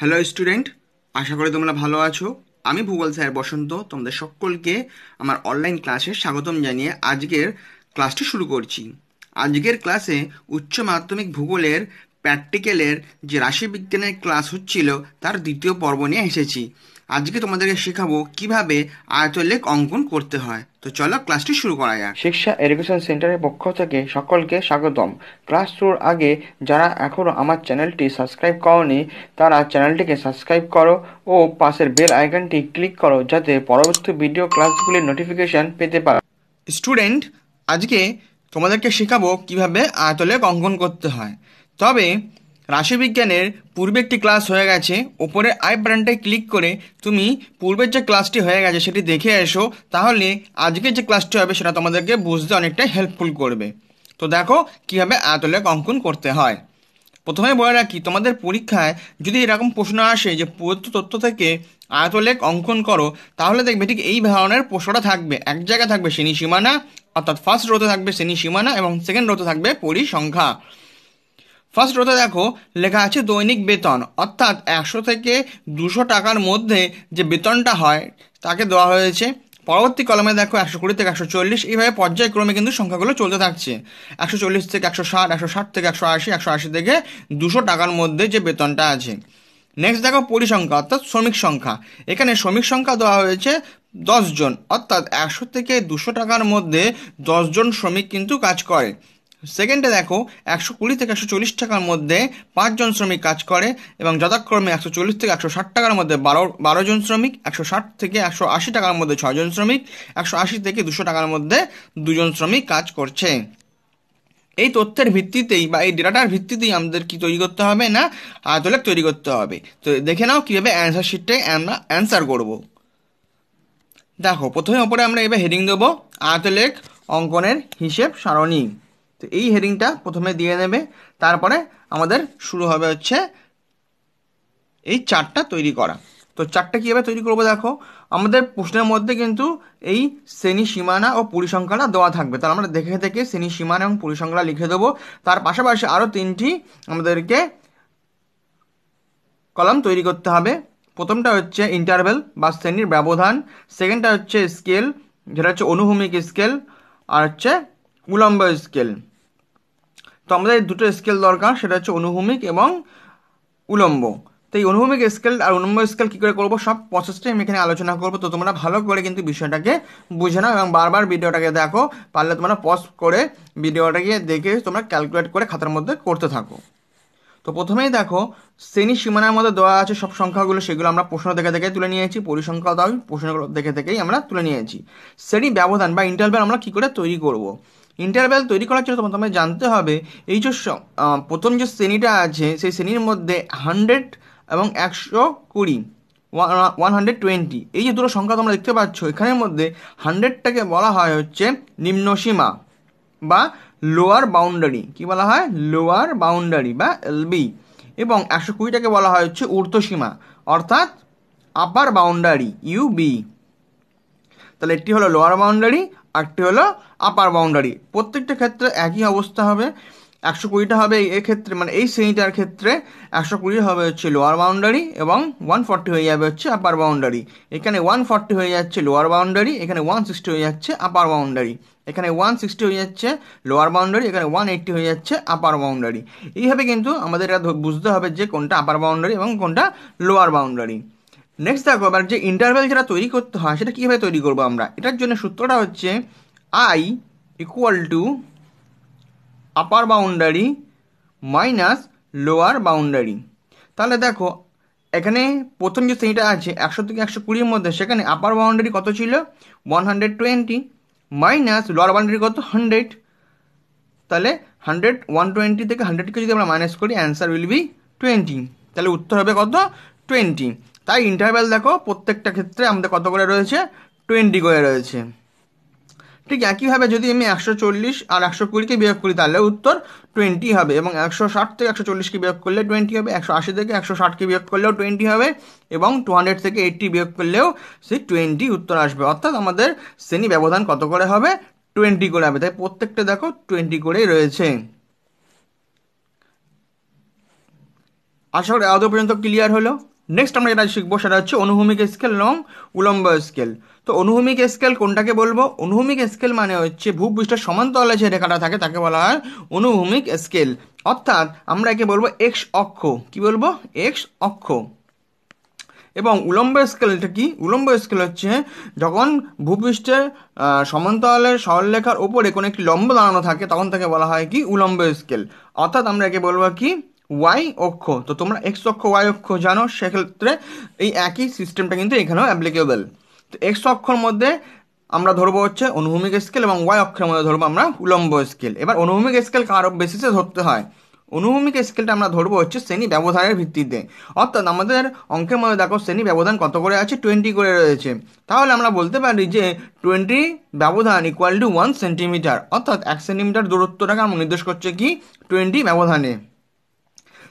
hello student আশা করি তোমরা ভালো আছো আমি ভূগোল স্যার বসন্ত তোমাদের সকলকে আমার অনলাইন ক্লাসে স্বাগতম জানিয়ে আজকের ক্লাসটি শুরু করছি আজকের ক্লাসে উচ্চ মাধ্যমিক ভূগোলের প্র্যাকটিক্যালের যে রাশিবিজ্ঞানের ক্লাস হচ্ছিল তার দ্বিতীয় পর্ব নিয়ে এসেছি আজকে তোমাদেরকে শেখাবো কিভাবে আয়তলেখ অঙ্কন করতে হয় তো চলো ক্লাসটি শুরু করা যাক শিক্ষা এডুকেশন সেন্টারের পক্ষ থেকে সকলকে স্বাগতম ক্লাস শুরুর আগে যারা এখনও আমার চ্যানেলটি সাবস্ক্রাইব করনি তারা চ্যানেলটিকে সাবস্ক্রাইব করো ও পাশের বেল আইকনটি ক্লিক করো যাতে পরবর্তী ভিডিও ক্লাসগুলির নোটিফিকেশন পেতে পারো স্টুডেন্ট আজকে তোমাদেরকে শেখাবো কিভাবে আয়তলেখ অঙ্কন করতে হয় তবে রাশিবিজ্ঞানের পূর্বে একটি ক্লাস হয়ে গেছে ওপরে আই ব্র্যান্ডে ক্লিক করে তুমি পূর্বের যে ক্লাসটি হয়ে গেছে সেটি দেখে এসো তাহলে আজকে যে ক্লাসটি হবে সেটা তোমাদেরকে বুঝতে অনেকটা হেল্পফুল করবে তো দেখো কীভাবে আতলে অঙ্কন করতে হয় প্রথমে বলে রাখি তোমাদের পরীক্ষায় যদি এরকম প্রশ্ন আসে যে পুরো তথ্য থেকে আয়তলেখ অঙ্কন করো তাহলে দেখবে ঠিক এই ধরনের প্রশ্নটা থাকবে এক জায়গায় থাকবে শ্রেণী সীমানা অর্থাৎ ফার্স্ট রোতে থাকবে শ্রেণী সীমানা এবং সেকেন্ড রোতে থাকবে পরিসংখ্যা ফার্স্ট রোতে দেখো লেখা আছে দৈনিক বেতন অর্থাৎ একশো থেকে দুশো টাকার মধ্যে যে বেতনটা হয় তাকে দেওয়া হয়েছে পরবর্তী কলমে দেখো একশো কুড়ি থেকে একশো চল্লিশ এইভাবে পর্যায়ক্রমে কিন্তু সংখ্যাগুলো চলতে থাকছে একশো চল্লিশ থেকে একশো ষাট একশো ষাট থেকে একশো আশি একশো আশি থেকে দুশো টাকার মধ্যে যে বেতনটা আছে নেক্সট দেখো পরিসংখ্যা অর্থাৎ শ্রমিক সংখ্যা এখানে শ্রমিক সংখ্যা দেওয়া হয়েছে দশজন অর্থাৎ একশো থেকে দুশো টাকার মধ্যে দশজন শ্রমিক কিন্তু কাজ করে সেকেন্ডে দেখো একশো কুড়ি থেকে একশো চল্লিশ টাকার মধ্যে পাঁচজন শ্রমিক কাজ করে এবং যথাক্রমে একশো চল্লিশ থেকে একশো ষাট টাকার মধ্যে বারো বারো জন শ্রমিক একশো ষাট থেকে একশো আশি টাকার মধ্যে ছজন শ্রমিক একশো আশি থেকে দুশো টাকার মধ্যে দুজন শ্রমিক কাজ করছে এই তথ্যের ভিত্তিতেই বা এই ডেটাটার ভিত্তিতেই আমাদের কি তৈরি করতে হবে না আয়তলেখ তৈরি করতে হবে তো দেখে নাও কীভাবে অ্যান্সার শিটটাই আমরা অ্যান্সার করব দেখো প্রথমে ওপরে আমরা এবার হেডিং দেবো আয়তলেখ অঙ্কনের হিসেব সারণী তো এই হেডিংটা প্রথমে দিয়ে নেবে তারপরে আমাদের শুরু হবে হচ্ছে এই চারটা তৈরি করা তো চারটা কীভাবে তৈরি করবো দেখো আমাদের প্রশ্নের মধ্যে কিন্তু এই শ্রেণী সীমানা ও পরিসংখ্যানা দেওয়া থাকবে তাহলে আমরা দেখে দেখে শ্রেণী সীমানা এবং পরিসংখ্যানা লিখে দেবো তার পাশাপাশি আরও তিনটি আমাদেরকে কলাম তৈরি করতে হবে প্রথমটা হচ্ছে ইন্টারভেল বা শ্রেণীর ব্যবধান সেকেন্ডটা হচ্ছে স্কেল যেটা হচ্ছে অনুভূমিক স্কেল আর হচ্ছে উলম্ব স্কেল তো আমাদের দুটো স্কেল দরকার সেটা হচ্ছে অনুভূমিক এবং উলম্ব তো এই অনুভূমিক স্কেল আর উলম্ব স্কেল কী করে করবো সব প্রসেসটাই আমি এখানে আলোচনা করবো তো তোমরা ভালো করে কিন্তু বিষয়টাকে বুঝে নাও এবং বারবার ভিডিওটাকে দেখো পারলে তোমরা পজ করে ভিডিওটাকে দেখে তোমরা ক্যালকুলেট করে খাতার মধ্যে করতে থাকো তো প্রথমেই দেখো শ্রেণী সীমানার মধ্যে দেওয়া আছে সব সংখ্যাগুলো সেগুলো আমরা প্রশ্ন দেখে দেখে তুলে নিয়েছি পরিসংখ্যা দাও প্রশ্নগুলো দেখে দেখেই আমরা তুলে নিয়েছি শ্রেণী ব্যবধান বা ইন্টারভেল আমরা কী করে তৈরি করব ইন্টারভেল তৈরি করার জন্য তোমাদের জানতে হবে এই যে প্রথম যে শ্রেণীটা আছে সেই শ্রেণীর মধ্যে হান্ড্রেড এবং একশো কুড়ি ওয়ান হান্ড্রেড টোয়েন্টি এই যে দুটো সংখ্যা তোমরা দেখতে পাচ্ছ এখানের মধ্যে হান্ড্রেডটাকে বলা হয় হচ্ছে নিম্নসীমা বা লোয়ার বাউন্ডারি কি বলা হয় লোয়ার বাউন্ডারি বা এলবি এবং একশো কুড়িটাকে বলা হয় হচ্ছে সীমা অর্থাৎ আপার বাউন্ডারি ইউবি তাহলে একটি হলো লোয়ার বাউন্ডারি আরেকটি হলো আপার বাউন্ডারি প্রত্যেকটা ক্ষেত্রে একই অবস্থা হবে একশো কুড়িটা হবে ক্ষেত্রে মানে এই শ্রেণীটার ক্ষেত্রে একশো কুড়ি হবে হচ্ছে লোয়ার বাউন্ডারি এবং ওয়ান ফর্টি হয়ে যাবে হচ্ছে আপার বাউন্ডারি এখানে ওয়ান ফর্টি হয়ে যাচ্ছে লোয়ার বাউন্ডারি এখানে ওয়ান সিক্সটি হয়ে যাচ্ছে আপার বাউন্ডারি এখানে ওয়ান সিক্সটি হয়ে যাচ্ছে লোয়ার বাউন্ডারি এখানে ওয়ান এইটটি হয়ে যাচ্ছে আপার বাউন্ডারি এইভাবে কিন্তু আমাদের এটা বুঝতে হবে যে কোনটা আপার বাউন্ডারি এবং কোনটা লোয়ার বাউন্ডারি নেক্সট দেখো এবার যে ইন্টারভেল যেটা তৈরি করতে হয় সেটা কীভাবে তৈরি করবো আমরা এটার জন্য সূত্রটা হচ্ছে i equal to upper boundary minus lower boundary তাহলে দেখো এখানে প্রথম যে শ্রেণীটা আছে একশো থেকে একশো কুড়ির মধ্যে সেখানে আপার বাউন্ডারি কত ছিল one hundred twenty minus lower boundary কত হান্ড্রেড তাহলে হান্ড্রেড ওয়ান টোয়েন্টি থেকে হান্ড্রেডকে যদি আমরা মাইনাস করি অ্যান্সার উইল বি টোয়েন্টি তাহলে উত্তর হবে কত টোয়েন্টি তাই ইন্টারভ্যাল দেখো প্রত্যেকটা ক্ষেত্রে আমাদের কত করে রয়েছে টোয়েন্টি করে রয়েছে ঠিক একইভাবে যদি আমি একশো চল্লিশ আর একশো কুড়িকে বিয়োগ করি তাহলে উত্তর টোয়েন্টি হবে এবং একশো ষাট থেকে একশো চল্লিশকে বিয়োগ করলে টোয়েন্টি হবে একশো আশি থেকে একশো ষাটকে বিয়োগ করলেও টোয়েন্টি হবে এবং টু হান্ড্রেড থেকে এইট্টি বিয়োগ করলেও সেই টোয়েন্টি উত্তর আসবে অর্থাৎ আমাদের শ্রেণী ব্যবধান কত করে হবে টোয়েন্টি করে হবে তাই প্রত্যেকটা দেখো টোয়েন্টি করেই রয়েছে আশা করি আদৌ পর্যন্ত ক্লিয়ার হলো নেক্সট আমরা যেটা শিখবো সেটা হচ্ছে অনুভূমিক স্কেল এবং উলম্ব স্কেল তো অনুভূমিক স্কেল কোনটাকে বলবো অনুভূমিক স্কেল মানে হচ্ছে ভূপৃষ্ঠের সমান্তরালে যে রেখাটা থাকে তাকে বলা হয় অনুভূমিক স্কেল অর্থাৎ আমরা একে বলবো এক্স অক্ষ কি বলবো এক্স অক্ষ এবং উলম্ব স্কেলটা কি উলম্ব স্কেল হচ্ছে যখন ভূপৃষ্ঠের সমান্তরালের সরলরেখার ওপরে কোনো একটি লম্ব দাঁড়ানো থাকে তখন তাকে বলা হয় কি উলম্ব স্কেল অর্থাৎ আমরা একে বলবো কি ওয়াই অক্ষ তো তোমরা এক্স অক্ষ ওয়াই অক্ষ জানো সেক্ষেত্রে এই একই সিস্টেমটা কিন্তু এখানেও অ্যাপ্লিকেবল তো এক্স অক্ষর মধ্যে আমরা ধরবো হচ্ছে অনুভূমিক স্কেল এবং ওয়াই অক্ষের মধ্যে ধরবো আমরা উলম্ব স্কেল এবার অনুভূমিক স্কেল কারো বেসিসে ধরতে হয় অনুভূমিক স্কেলটা আমরা ধরবো হচ্ছে শ্রেণী ব্যবধানের ভিত্তিতে অর্থাৎ আমাদের অঙ্কের মধ্যে দেখো শ্রেণী ব্যবধান কত করে আছে টোয়েন্টি করে রয়েছে তাহলে আমরা বলতে পারি যে টোয়েন্টি ব্যবধান ইকুয়াল টু ওয়ান সেন্টিমিটার অর্থাৎ এক সেন্টিমিটার দূরত্বটাকে আমরা নির্দেশ করছে কি টোয়েন্টি ব্যবধানে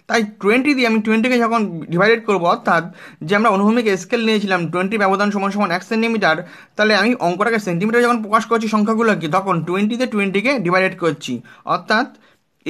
তাই টোয়েন্টি দিয়ে আমি টোয়েন্টিকে যখন ডিভাইডেড করবো অর্থাৎ যে আমরা অনুভূমিক স্কেল নিয়েছিলাম টোয়েন্টি ব্যবধান সমান সমান এক সেন্টিমিটার তাহলে আমি অঙ্কটাকে সেন্টিমিটার যখন প্রকাশ করছি সংখ্যাগুলো কি তখন টোয়েন্টিতে টোয়েন্টিকে ডিভাইডেড করছি অর্থাৎ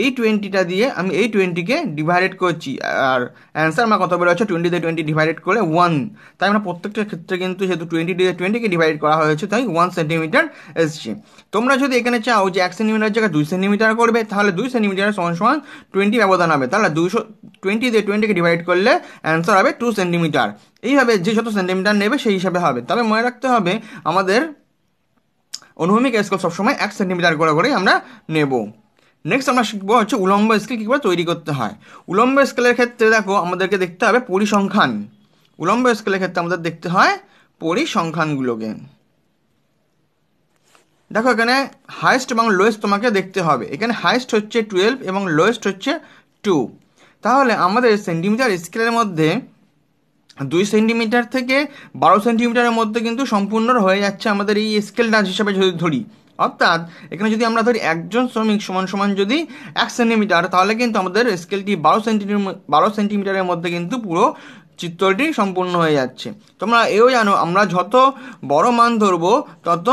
এই টোয়েন্টিটা দিয়ে আমি এই টোয়েন্টিকে ডিভাইডেড করছি আর অ্যান্সার আমার কত হচ্ছে টোয়েন্টি দিয়ে টোয়েন্টি ডিভাইডেড করে ওয়ান তাই আমরা প্রত্যেকটা ক্ষেত্রে কিন্তু যেহেতু টোয়েন্টি দিয়ে টোয়েন্টিকে ডিভাইড করা হয়েছে তাই ওয়ান সেন্টিমিটার এসছে তোমরা যদি এখানে চাও যে এক সেন্টিমিটার জায়গায় দুই সেন্টিমিটার করবে তাহলে দুই সেন্টিমিটার সমান সমান টোয়েন্টি ব্যবধান হবে তাহলে দুশো টোয়েন্টি দিয়ে টোয়েন্টিকে ডিভাইড করলে অ্যান্সার হবে টু সেন্টিমিটার এইভাবে যে যত সেন্টিমিটার নেবে সেই হিসাবে হবে তবে মনে রাখতে হবে আমাদের অনুভূমিক স্কেল সবসময় এক সেন্টিমিটার করে করে আমরা নেব নেক্সট আমরা শিখবো হচ্ছে উলম্ব স্কেল কীভাবে তৈরি করতে হয় উলম্ব স্কেলের ক্ষেত্রে দেখো আমাদেরকে দেখতে হবে পরিসংখ্যান উলম্ব স্কেলের ক্ষেত্রে আমাদের দেখতে হয় পরিসংখ্যানগুলোকে দেখো এখানে হাইস্ট এবং লোয়েস্ট তোমাকে দেখতে হবে এখানে হাইস্ট হচ্ছে টুয়েলভ এবং লোয়েস্ট হচ্ছে টু তাহলে আমাদের সেন্টিমিটার স্কেলের মধ্যে দুই সেন্টিমিটার থেকে বারো সেন্টিমিটারের মধ্যে কিন্তু সম্পূর্ণ হয়ে যাচ্ছে আমাদের এই স্কেলটা হিসাবে যদি ধরি অর্থাৎ এখানে যদি আমরা ধরি একজন শ্রমিক সমান সমান যদি এক সেন্টিমিটার তাহলে কিন্তু আমাদের স্কেলটি বারো সেন্টিমিটার বারো সেন্টিমিটারের মধ্যে কিন্তু পুরো চিত্রটি সম্পূর্ণ হয়ে যাচ্ছে তোমরা এও জানো আমরা যত বড় মান ধরবো তত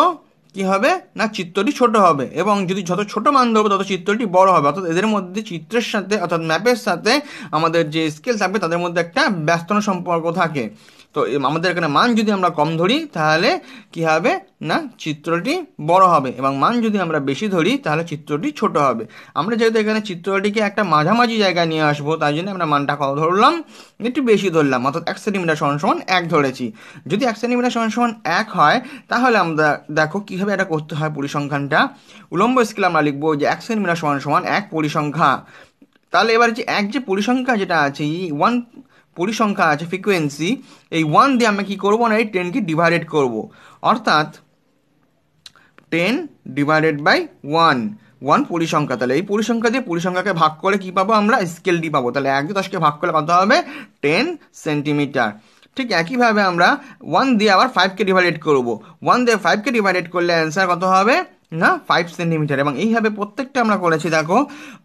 কি হবে না চিত্রটি ছোট হবে এবং যদি যত ছোট মান ধরবে তত চিত্রটি বড় হবে অর্থাৎ এদের মধ্যে চিত্রের সাথে অর্থাৎ ম্যাপের সাথে আমাদের যে স্কেল থাকবে তাদের মধ্যে একটা ব্যস্তন সম্পর্ক থাকে তো আমাদের এখানে মান যদি আমরা কম ধরি তাহলে কি হবে না চিত্রটি বড় হবে এবং মান যদি আমরা বেশি ধরি তাহলে চিত্রটি ছোট হবে আমরা যেহেতু এখানে চিত্রটিকে একটা মাঝামাঝি জায়গায় নিয়ে আসবো তাই জন্য আমরা মানটা কত ধরলাম একটু বেশি ধরলাম অর্থাৎ এক সেন্টিমিটার সমান সমান এক ধরেছি যদি এক সেন্টিমিটার সমান সমান এক হয় তাহলে আমরা দেখো কি কীভাবে এটা করতে হয় পরিসংখ্যানটা উলম্ব স্কেলে আমরা লিখবো যে একশো মিটার সমান সমান এক পরিসংখ্যা তাহলে এবার যে এক যে পরিসংখ্যা যেটা আছে এই ওয়ান পরিসংখ্যা আছে ফ্রিকোয়েন্সি এই ওয়ান দিয়ে আমরা কী করবো না এই টেনকে ডিভাইডেড করব অর্থাৎ ten divided by one one পরিসংখ্যা তাহলে এই পরিসংখ্যা দিয়ে পরিসংখ্যাকে ভাগ করে কী পাবো আমরা স্কেলটি পাবো তাহলে এক দশকে ভাগ করলে কত হবে টেন সেন্টিমিটার ঠিক একইভাবে আমরা ওয়ান দিয়ে আবার ফাইভকে ডিভাইডেড করব ওয়ান দিয়ে ফাইভকে ডিভাইডেড করলে অ্যান্সার কত হবে না ফাইভ সেন্টিমিটার এবং এইভাবে প্রত্যেকটা আমরা করেছি দেখো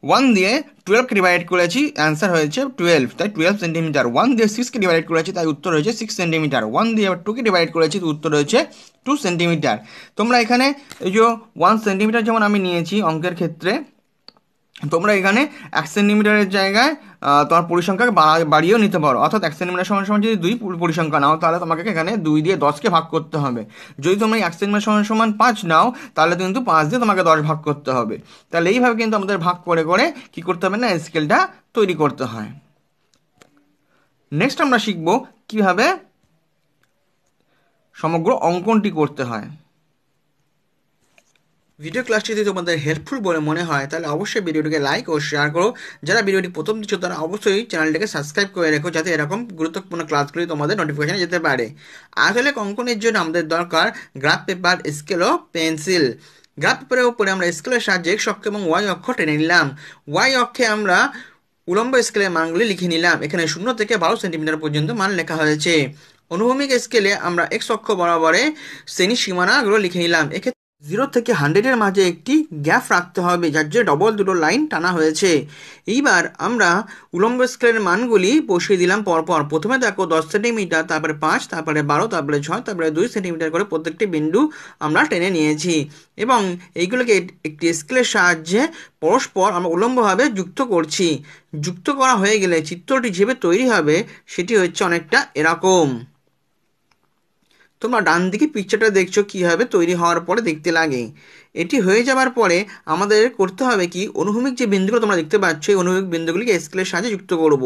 ওয়ান দিয়ে টুয়েলভকে ডিভাইড করেছি অ্যান্সার হয়েছে টুয়েলভ তাই টুয়েলভ সেন্টিমিটার ওয়ান দিয়ে সিক্সকে ডিভাইড করেছি তাই উত্তর হয়েছে সিক্স সেন্টিমিটার ওয়ান দিয়ে আবার টুকে ডিভাইড করেছি উত্তর হয়েছে টু সেন্টিমিটার তোমরা এখানে এই যে ওয়ান সেন্টিমিটার যেমন আমি নিয়েছি অঙ্কের ক্ষেত্রে তোমরা এখানে এক সেন্টিমিটারের জায়গায় তোমার পরিসংখ্যা বাড়িয়েও নিতে পারো অর্থাৎ এক সেন্টিমিটার সমান সমান যদি দুই পরিসংখ্যা নাও তাহলে তোমাকে এখানে দুই দিয়ে দশকে ভাগ করতে হবে যদি তোমরা এক সেন্টিমিটার সমান সমান পাঁচ নাও তাহলে কিন্তু পাঁচ দিয়ে তোমাকে দশ ভাগ করতে হবে তাহলে এইভাবে কিন্তু আমাদের ভাগ করে করে কি করতে হবে না স্কেলটা তৈরি করতে হয় নেক্সট আমরা শিখব কিভাবে সমগ্র অঙ্কনটি করতে হয় ভিডিও ক্লাসটি যদি তোমাদের হেল্পফুল বলে মনে হয় তাহলে অবশ্যই ভিডিওটিকে লাইক ও শেয়ার করো যারা ভিডিওটি প্রথম দিচ্ছ তারা অবশ্যই চ্যানেলটিকে সাবস্ক্রাইব করে রেখো যাতে এরকম গুরুত্বপূর্ণ ক্লাসগুলি তোমাদের নোটিফিকেশানে যেতে পারে আসলে অঙ্কনের জন্য আমাদের দরকার গ্রাফ পেপার স্কেল ও পেন্সিল গ্রাফ পেপারের উপরে আমরা স্কেলের সাহায্যে অক্ষ এবং ওয়াই অক্ষ টেনে নিলাম ওয়াই অক্ষে আমরা উলম্ব স্কেলের মানগুলি লিখে নিলাম এখানে শূন্য থেকে বারো সেন্টিমিটার পর্যন্ত মান লেখা হয়েছে অনুভূমিক স্কেলে আমরা এক্স অক্ষ বরাবরে শ্রেণী সীমানাগুলো লিখে নিলাম এক্ষেত্রে জিরো থেকে হান্ড্রেডের মাঝে একটি গ্যাপ রাখতে হবে যার যে ডবল দুটো লাইন টানা হয়েছে এইবার আমরা উলম্ব স্কেলের মানগুলি বসিয়ে দিলাম পরপর প্রথমে দেখো দশ সেন্টিমিটার তারপরে পাঁচ তারপরে বারো তারপরে ছয় তারপরে দুই সেন্টিমিটার করে প্রত্যেকটি বিন্দু আমরা টেনে নিয়েছি এবং এইগুলোকে একটি স্কেলের সাহায্যে পরস্পর আমরা উলম্বভাবে যুক্ত করছি যুক্ত করা হয়ে গেলে চিত্রটি যেভাবে তৈরি হবে সেটি হচ্ছে অনেকটা এরকম তোমরা ডান দিকে পিকচারটা দেখছো কীভাবে তৈরি হওয়ার পরে দেখতে লাগে এটি হয়ে যাওয়ার পরে আমাদের করতে হবে কি অনুভূমিক যে বিন্দুগুলো তোমরা দেখতে পাচ্ছ এই অনুভূমিক বিন্দুগুলিকে স্কেলের সাহায্যে যুক্ত করব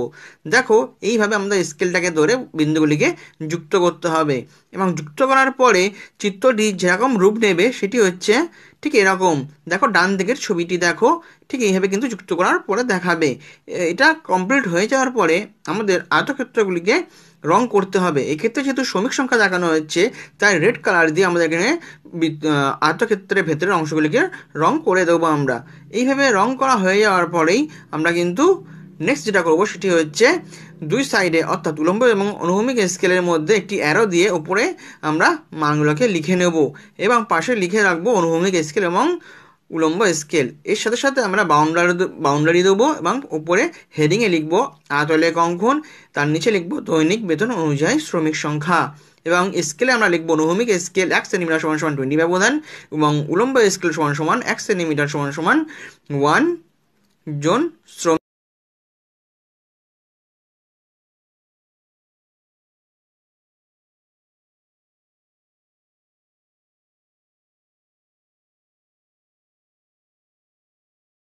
দেখো এইভাবে আমাদের স্কেলটাকে ধরে বিন্দুগুলিকে যুক্ত করতে হবে এবং যুক্ত করার পরে চিত্রটি যেরকম রূপ নেবে সেটি হচ্ছে ঠিক এরকম দেখো ডান দিকের ছবিটি দেখো ঠিক এইভাবে কিন্তু যুক্ত করার পরে দেখাবে এটা কমপ্লিট হয়ে যাওয়ার পরে আমাদের আয়তক্ষেত্রগুলিকে রং করতে হবে এক্ষেত্রে যেহেতু শ্রমিক সংখ্যা দেখানো হচ্ছে তাই রেড কালার দিয়ে আমাদের এখানে আয়তক্ষেত্রের ভেতরে রং অংশগুলিকে রং করে দেবো আমরা এইভাবে রং করা হয়ে যাওয়ার পরেই আমরা কিন্তু নেক্সট যেটা করবো সেটি হচ্ছে দুই সাইডে অর্থাৎ উলম্ব এবং অনুভূমিক স্কেলের মধ্যে একটি অ্যারো দিয়ে উপরে আমরা মানগুলোকে লিখে নেব এবং পাশে লিখে রাখবো অনুভূমিক স্কেল এবং উলম্ব স্কেল এর সাথে সাথে আমরা বাউন্ডারি বাউন্ডারি দেবো এবং উপরে হেডিংয়ে লিখবো আতলে কঙ্কন তার নিচে লিখবো দৈনিক বেতন অনুযায়ী শ্রমিক সংখ্যা এবং স্কেলে আমরা লিখব অনুভূমিক স্কেল এক সেন্টিমিটার সমান সমান টোয়েন্টি ব্যবধান এবং উলম্ব স্কেল সমান সমান এক সেন্টিমিটার সমান সমান ওয়ান জন শ্রম